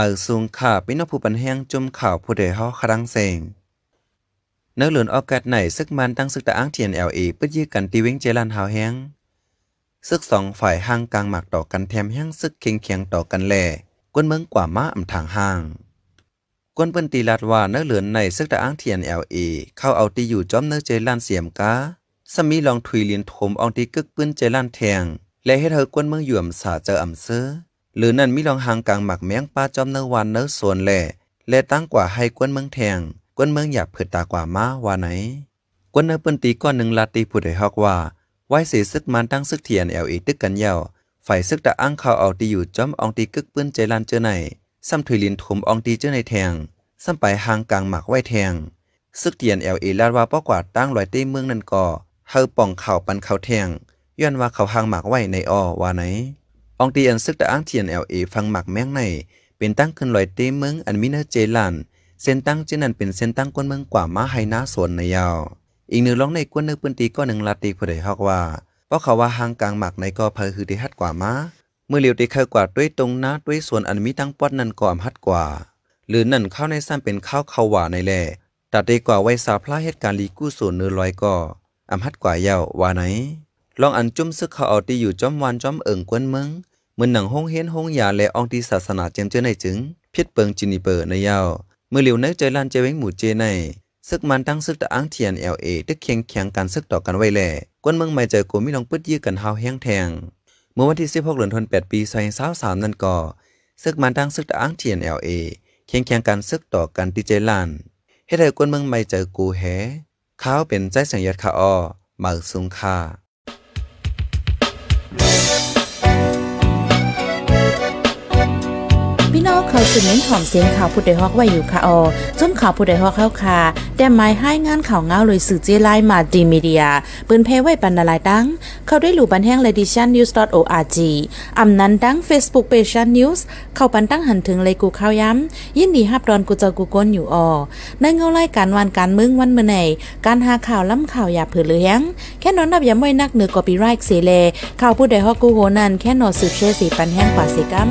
มาสูงข่าปินอผู้ปันแห้งจุ่มข่าวผู้เดฮอครังเซงนักเหลือนออกาสไหนซึกมันตั้งซึกตะอ้างเทียนเอลเอปื้ยื้กันตีวิ่งเจรันหาวแห้งซึกสองฝ่ายห่างกลางหมักต่อกันแถมแห้งซึกเคียงเคียงต่อกันแล่กวนเมืองกว่าม้าอ่ำทางห่าง กวนเปิ้นตีลัดว่านักเหลือนในซึกตะอ้างเทียนเอลเอเข้าเอาตีอยู่จอมเนื้อเจรันเสียมกาสมีลองถุยเลียนถมอองตีกึกปื้นเจรันแทง และให้เธอกวนเมืองหย่วมสาเจออ่ำเซอหรือนั่นมีลองหางกลางหมักแมงปลาจอมเนวันเนสวนแหล่และตั้งกว่าให้กวนเมืองแทงกวนเมืองอยากเผืดตากว่ามาว่าไหนกวนเนื้เปิ้นตีก้อนหนึ่งลาตีผู้ใดฮอกว่า ไว้เสียซึกมันตั้งซึกเทียนเอลอีตึกกันเยาฝ่ายซึกตะอ้างข่าเอาตีอยู่จอมอองตีกึกปื้นใจลันเจอไหนซ้ำถุยลินถมอองตีเจอในแทงซ้ำไปหางกลางหมักไว้แทงซึกเทียนเอลอีลาดว่าป้อกว่าตั้งลอยเต้เมืองนั่นก่อเฮาป่องเข่าปันเข่าแทงย้อนว่าเขาหางหมักไว้ในออว่าไหนองตีอันซึกตะอ้างเทียนเอลเอฟังหมักแมงในเป็นตั้งขึ้นลอยเตเมืองอันมินาเจลันเส้นตั้งเจนันเป็นเส้นตั้งกวนเมืองกว่ามาไฮนาสวนในยาว อีกหนึ่งร้องในก้นนึกปืนตีก็หนึ่งลาตีผู้ใดฮอกว่าเพราะเขาว่าหางกลางหมักในก็เพอือที่ฮัดกว่ามาเมื่อเหลียวตีเคยกว่าด้วยตรงนะด้วยสวนอันมีตั้งปอดนันก่อมฮัดกว่า หรือนั่นข้าวในซ้ำเป็นข้าวเขาหวาในแหล่ตัดดีกว่าไว้สาพระเหตุการณ์ลีกู้ส่วนเนื้อลอยก่ออำฮัดกว่าเยาว่าไหนลองอันจุ่มซึกเขาเอาที่อยู่จอมวันจอมเอิงกวนเมืองเหมือนหนังห้องเฮียนห้องยาและอองที่ศาสนาเจมเจอในจึงพิษเปิงจินิเปอร์ในยาวเมื่อเหลียวนึกใจลันเจวิงหมู่เจในซึกมันตั้งซึกตะอัางเทียนเอลเอตึกเคียงแข็งการซึกต่อกันไว้แหล่กวนเมืองไม่เจอกูมีลองปืดยื้อกันเฮาแห้งแทงเมื่อวันที่สิบหกเดือนธันวาคมปีวสามนั่นก่อซึกมันตั้งซึกตะอัางเทียนเอลเอเคียงแข็งการซึกต่อกันที่ใจลันให้เธอกวนเมืองไม่เจอกูแหขาเป็นใจสัญงยัดขาออหมากสูงค่าอยสืบเน้นหอมเสียงข่าวผู้ใดฮอกไว้อยู่ค่ะออจนข่าวผู้ใดฮอกเข้าค่ะแต่ไม้ให้งานข่าวเงาเลยสื่อเจไลมาดีมีเดียปืนเพไว้ปันนาลายตั้งเข้าได้หลู่บันแห้งเลดิชันนิวส์ .org ออานั้นดังเฟซบุ๊กเพจชันนิวส์เข้าปันตั้งหันถึงเลยกูข้าวย้ำยินดีฮับดอนกูเจะกูก้นอยู่ออในเงาไล่การวันการมึงวันเมื่อไหการหาข่าวล้ำข่าวอย่าเผือเลี้ยงแค่นอนนับย้ำไว้นักเหนือกอบีไรค์เสเลข่าวผู้ใดฮอกกูโหนันแค่นอสืบเชสีปันแห้งกว่าสีกัม